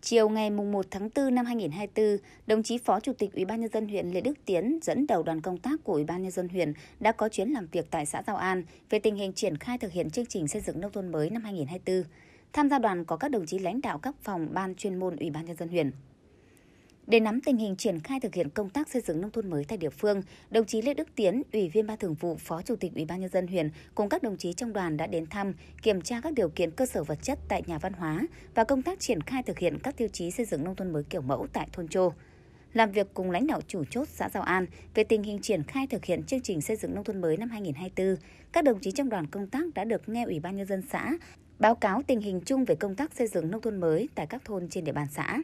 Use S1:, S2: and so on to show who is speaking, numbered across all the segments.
S1: Chiều ngày 1 tháng 4 năm 2024, đồng chí Phó Chủ tịch Ủy ban nhân dân huyện Lê Đức Tiến dẫn đầu đoàn công tác của Ủy ban nhân dân huyện đã có chuyến làm việc tại xã Giao An về tình hình triển khai thực hiện chương trình xây dựng nông thôn mới năm 2024. Tham gia đoàn có các đồng chí lãnh đạo các phòng ban chuyên môn Ủy ban nhân dân huyện. Để nắm tình hình triển khai thực hiện công tác xây dựng nông thôn mới tại địa phương, đồng chí Lê Đức Tiến, Ủy viên Ban Thường vụ, Phó Chủ tịch Ủy ban nhân dân huyện cùng các đồng chí trong đoàn đã đến thăm, kiểm tra các điều kiện cơ sở vật chất tại nhà văn hóa và công tác triển khai thực hiện các tiêu chí xây dựng nông thôn mới kiểu mẫu tại thôn Trô làm việc cùng lãnh đạo chủ chốt xã Giao An về tình hình triển khai thực hiện chương trình xây dựng nông thôn mới năm 2024. Các đồng chí trong đoàn công tác đã được nghe Ủy ban nhân dân xã báo cáo tình hình chung về công tác xây dựng nông thôn mới tại các thôn trên địa bàn xã.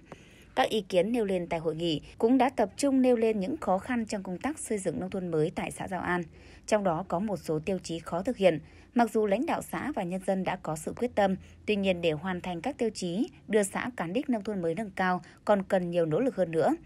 S1: Các ý kiến nêu lên tại hội nghị cũng đã tập trung nêu lên những khó khăn trong công tác xây dựng nông thôn mới tại xã Giao An. Trong đó có một số tiêu chí khó thực hiện. Mặc dù lãnh đạo xã và nhân dân đã có sự quyết tâm, tuy nhiên để hoàn thành các tiêu chí đưa xã cán đích nông thôn mới nâng cao còn cần nhiều nỗ lực hơn nữa.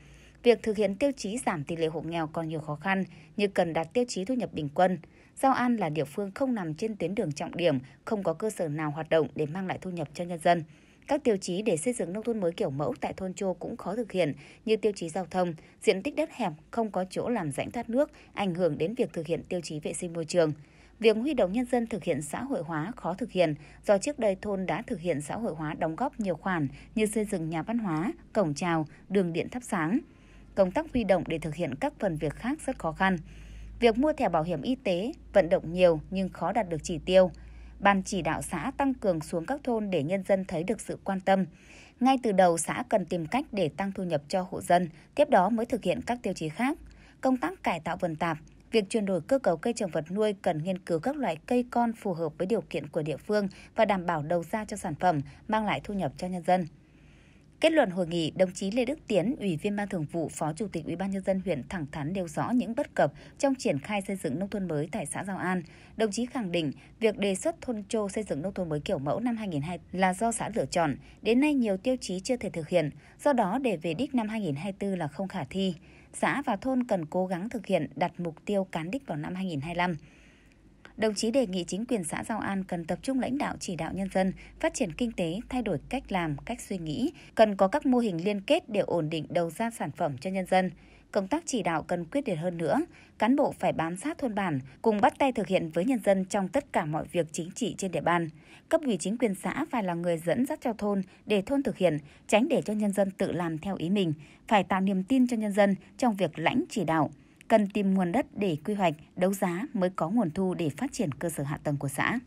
S1: Việc thực hiện tiêu chí giảm tỷ lệ hộ nghèo còn nhiều khó khăn như cần đạt tiêu chí thu nhập bình quân. Giao An là địa phương không nằm trên tuyến đường trọng điểm, không có cơ sở nào hoạt động để mang lại thu nhập cho nhân dân. Các tiêu chí để xây dựng nông thôn mới kiểu mẫu tại thôn Chô cũng khó thực hiện như tiêu chí giao thông, diện tích đất hẹp, không có chỗ làm rãnh thoát nước, ảnh hưởng đến việc thực hiện tiêu chí vệ sinh môi trường. Việc huy động nhân dân thực hiện xã hội hóa khó thực hiện do trước đây thôn đã thực hiện xã hội hóa đóng góp nhiều khoản như xây dựng nhà văn hóa, cổng chào, đường điện thắp sáng. Công tác huy động để thực hiện các phần việc khác rất khó khăn. Việc mua thẻ bảo hiểm y tế vận động nhiều nhưng khó đạt được chỉ tiêu – Ban chỉ đạo xã tăng cường xuống các thôn để nhân dân thấy được sự quan tâm. Ngay từ đầu xã cần tìm cách để tăng thu nhập cho hộ dân, tiếp đó mới thực hiện các tiêu chí khác. Công tác cải tạo vườn tạp, việc chuyển đổi cơ cấu cây trồng vật nuôi cần nghiên cứu các loại cây con phù hợp với điều kiện của địa phương và đảm bảo đầu ra cho sản phẩm, mang lại thu nhập cho nhân dân. Kết luận hội nghị, đồng chí Lê Đức Tiến, Ủy viên Ban Thường vụ, Phó Chủ tịch Ủy ban nhân dân huyện thẳng thắn nêu rõ những bất cập trong triển khai xây dựng nông thôn mới tại xã Giao An. Đồng chí khẳng định, việc đề xuất thôn Trô xây dựng nông thôn mới kiểu mẫu năm 2002 là do xã lựa chọn, đến nay nhiều tiêu chí chưa thể thực hiện, do đó để về đích năm 2024 là không khả thi. Xã và thôn cần cố gắng thực hiện đặt mục tiêu cán đích vào năm 2025. Đồng chí đề nghị chính quyền xã Giao An cần tập trung lãnh đạo chỉ đạo nhân dân, phát triển kinh tế, thay đổi cách làm, cách suy nghĩ, cần có các mô hình liên kết để ổn định đầu ra sản phẩm cho nhân dân công tác chỉ đạo cần quyết liệt hơn nữa, cán bộ phải bám sát thôn bản, cùng bắt tay thực hiện với nhân dân trong tất cả mọi việc chính trị trên địa bàn. Cấp ủy chính quyền xã phải là người dẫn dắt cho thôn để thôn thực hiện, tránh để cho nhân dân tự làm theo ý mình, phải tạo niềm tin cho nhân dân trong việc lãnh chỉ đạo cần tìm nguồn đất để quy hoạch, đấu giá mới có nguồn thu để phát triển cơ sở hạ tầng của xã.